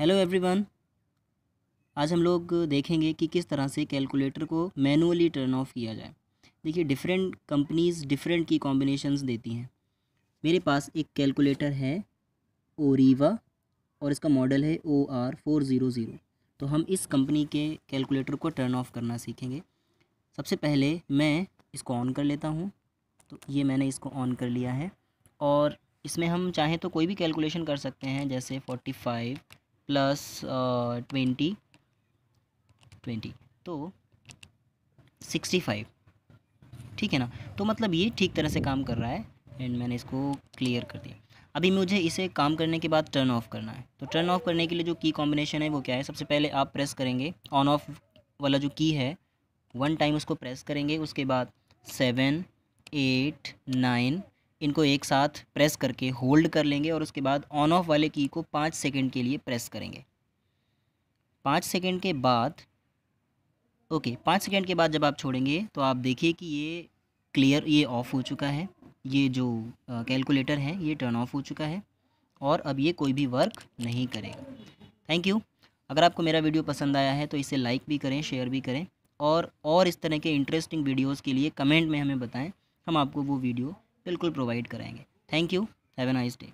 hello everyone आज हम लोग देखेंगे कि किस तरह से कैलकुलेटर को मैनुअली टर्न ऑफ किया जाए देखिए डिफरेंट कंपनीज़ डिफरेंट की कॉम्बिनेशंस देती हैं मेरे पास एक कैलकुलेटर है ओरीवा और इसका मॉडल है O R four zero zero तो हम इस कंपनी के कैलकुलेटर को टर्न ऑफ करना सीखेंगे सबसे पहले मैं इसको ऑन कर लेता हूँ तो ये मैंने इसको ऑन कर लिया है और इसमें हम चाहें तो कोई भी कैलकुलेशन कर सकते हैं जैसे forty five plus twenty twenty तो सिक्सटी फाइव ठीक है ना तो मतलब ये ठीक तरह से काम कर रहा है एंड मैंने इसको क्लियर कर दिया अभी मुझे इसे काम करने के बाद टर्न ऑफ करना है तो टर्न ऑफ करने के लिए जो की कॉम्बिनेशन है वो क्या है सबसे पहले आप प्रेस करेंगे ऑन ऑफ वाला जो की है वन टाइम उसको प्रेस करेंगे उसके बाद सेवन एट नाइन इनको एक साथ प्रेस करके होल्ड कर लेंगे और उसके बाद ऑन ऑफ वाले की को पाँच सेकेंड के लिए प्रेस करेंगे पाँच सेकेंड के बाद ओके पाँच सेकेंड के बाद जब आप छोड़ेंगे तो आप देखिए कि ये क्लियर ये ऑफ़ हो चुका है ये जो कैलकुलेटर है ये टर्न ऑफ हो चुका है और अब ये कोई भी वर्क नहीं करेगा थैंक यू अगर आपको मेरा वीडियो पसंद आया है तो इसे लाइक भी करें शेयर भी करें और और इस तरह के इंटरेस्टिंग वीडियोस के लिए कमेंट में हमें बताएं हम आपको वो वीडियो बिल्कुल प्रोवाइड कराएंगे thank you have a nice day